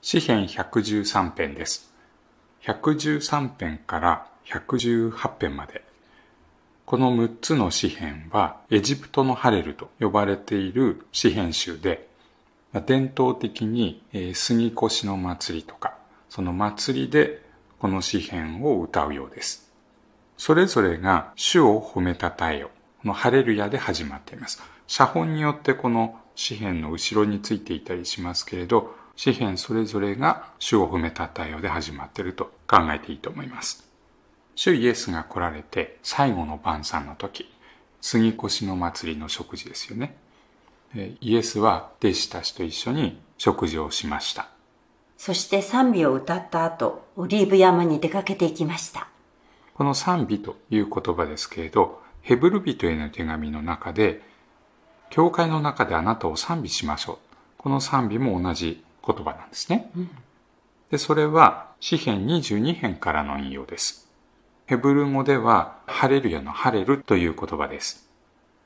詩編113編です。113編から118編まで。この6つの詩編はエジプトのハレルと呼ばれている詩編集で、伝統的に杉越の祭りとか、その祭りでこの詩編を歌うようです。それぞれが主を褒めたたえよ。このハレルヤで始まっています。写本によってこの詩編の後ろについていたりしますけれど、詩篇それぞれが主を褒めたた応ようで始まっていると考えていいと思います。主イエスが来られて最後の晩餐の時、杉越の祭りの食事ですよね。イエスは弟子たちと一緒に食事をしました。そして賛美を歌った後、オリーブ山に出かけていきました。この賛美という言葉ですけれど、ヘブル人への手紙の中で、教会の中であなたを賛美しましょう。この賛美も同じ言葉なんですね。うん、で、それは、詩編22編からの引用です。ヘブル語では、ハレルヤのハレルという言葉です。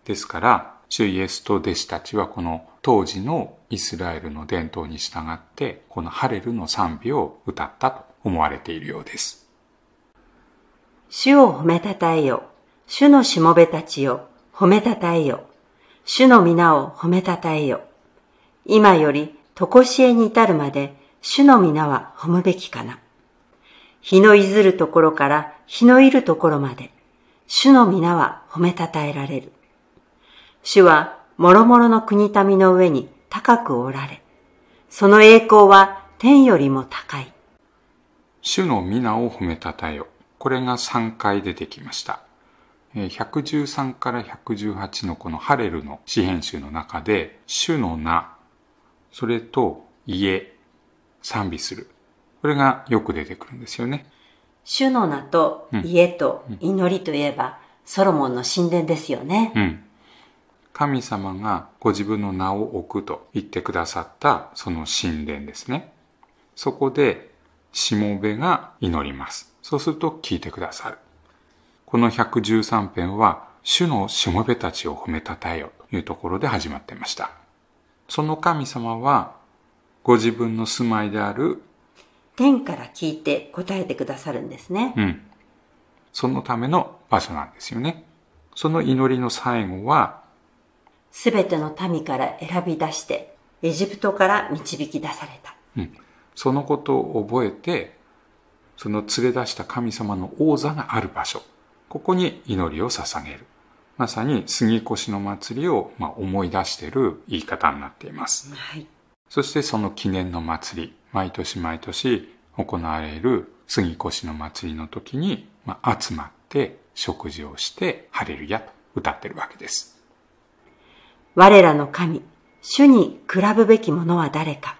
ですから、主イエスと弟子たちはこの当時のイスラエルの伝統に従って、このハレルの賛美を歌ったと思われているようです。主を褒めたたえよ。主のしもべたちよ。褒めたたえよ。主の皆を褒めたたえよ。今よりとこしえに至るまで、主の皆は褒むべきかな。日のいずるところから日のいるところまで、主の皆は褒めたたえられる。主は、諸々の国民の上に高くおられ、その栄光は天よりも高い。主の皆を褒めたたえよ。これが3回出てきました。113から118のこのハレルの詩編集の中で、主の名それと家、賛美する。これがよく出てくるんですよね。主の名と家と祈りといえば、うん、ソロモンの神殿ですよね。うん。神様がご自分の名を置くと言ってくださったその神殿ですね。そこで、しもべが祈ります。そうすると聞いてくださる。この113編は、主のしもべたちを褒めたたえよというところで始まってました。その神様はご自分の住まいである天から聞いて答えてくださるんですね。うん。そのための場所なんですよね。その祈りの最後は、すべての民から選び出して、エジプトから導き出された。うん。そのことを覚えて、その連れ出した神様の王座がある場所。ここに祈りを捧げる。まさに杉越の祭りをま思い出している言い方になっています。はい、そしてその記念の祭り、毎年毎年行われる杉越の祭りの時に、ま集まって食事をしてハレルヤと歌ってるわけです。我らの神、主に比ぶべきものは誰か。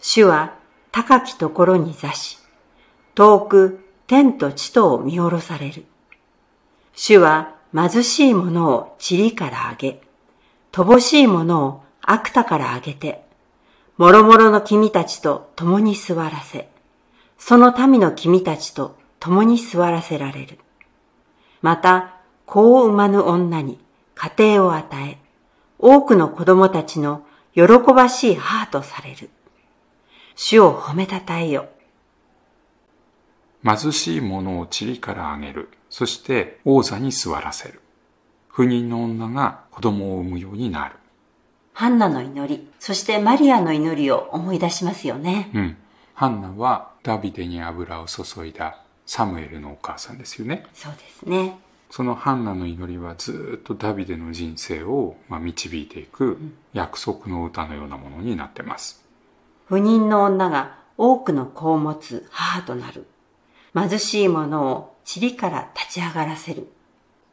主は高きところに座し、遠く天と地とを見下ろされる。主は貧しい者を塵からあげ、乏しい者を悪太からあげて、もろもろの君たちと共に座らせ、その民の君たちと共に座らせられる。また、子を産まぬ女に家庭を与え、多くの子供たちの喜ばしい母とされる。主を褒めたたえよ。貧しい者を塵からあげる。そして王座に座らせる。不妊の女が子供を産むようになる。ハンナの祈り、そしてマリアの祈りを思い出しますよね。うん。ハンナはダビデに油を注いだサムエルのお母さんですよね。そうですね。そのハンナの祈りはずっとダビデの人生をまあ、導いていく約束の歌のようなものになってます。不妊の女が多くの子を持つ母となる。貧しい者を塵から立ち上がらせる。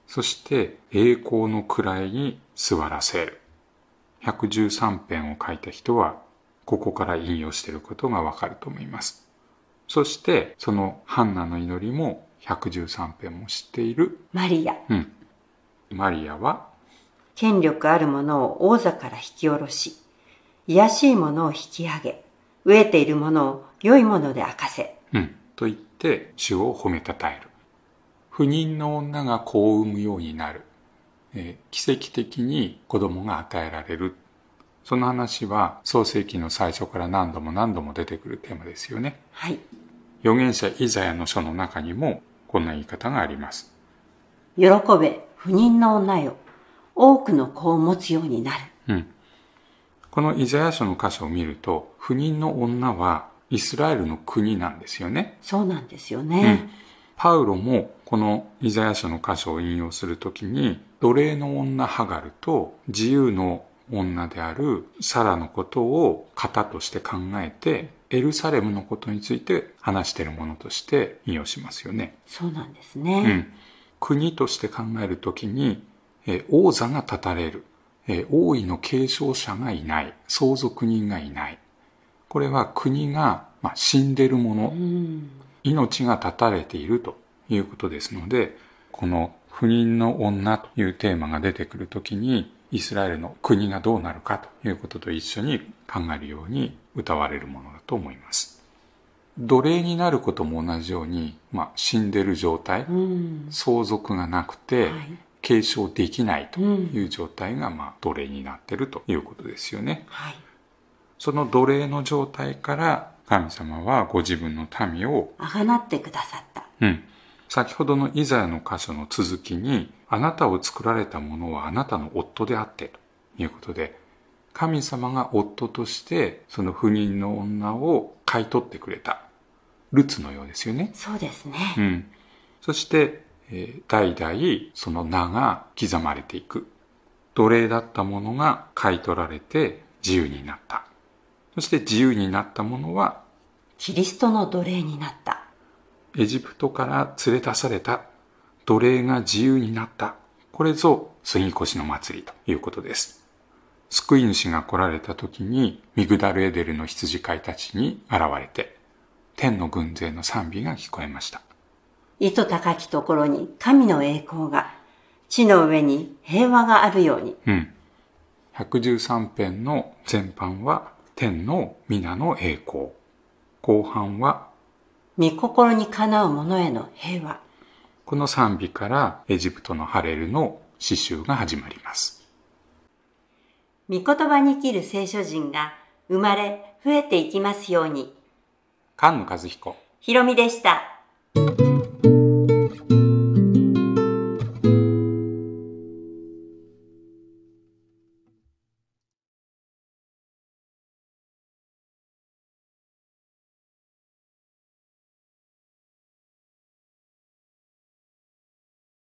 そして栄光の位に座らせる。113編を書いた人は、ここから引用していることがわかると思います。そして、そのハンナの祈りも113編も知っている。マリア。うん。マリアは、権力ある者を王座から引き下ろし、卑しい者を引き上げ、飢えている者を良い者で明かせ。うん。と言っって主を褒めたたえる。不妊の女が子を産むようになる。えー、奇跡的に子供が与えられる。その話は創世紀の最初から何度も何度も出てくるテーマですよね。はい。預言者イザヤの書の中にもこんな言い方があります。喜べ、不妊の女よ。多くの子を持つようになる。うん。このイザヤ書の箇所を見ると、不妊の女はイスラエルの国なんですよね。そうなんですよね。うん、パウロもこのイザヤ書の箇所を引用するときに、奴隷の女ハガルと自由の女であるサラのことを型として考えて、エルサレムのことについて話しているものとして引用しますよね。そうなんですね。うん、国として考えるときに、え王座が立たれる、え王位の継承者がいない、相続人がいない、これは国が、まあ、死んでるもの、うん、命が絶たれているということですので、この不妊の女というテーマが出てくる時に、イスラエルの国がどうなるかということと一緒に考えるように歌われるものだと思います。奴隷になることも同じように、まあ、死んでる状態、うん、相続がなくて、はい、継承できないという状態が、まあ、奴隷になってるということですよね。はいその奴隷の状態から神様はご自分の民をあがなってくださった。うん。先ほどのイザヤの箇所の続きに、あなたを作られたものはあなたの夫であって、ということで、神様が夫としてその不妊の女を買い取ってくれた。ルツのようですよね。そうですね。うん。そして、えー、代々その名が刻まれていく。奴隷だったものが買い取られて自由になった。そして自由になったものはキリストの奴隷になったエジプトから連れ出された奴隷が自由になったこれぞ杉越の祭りということです救い主が来られた時にミグダルエデルの羊飼いたちに現れて天の軍勢の賛美が聞こえました糸高きところに神の栄光が地の上に平和があるように、うん、113編の全般は天の皆の栄光。後半は、御心にかなう者への平和。この賛美からエジプトのハレルの詩集が始まります。御言葉に生きる聖書人が生まれ増えていきますように。菅野和彦。ひろみでした。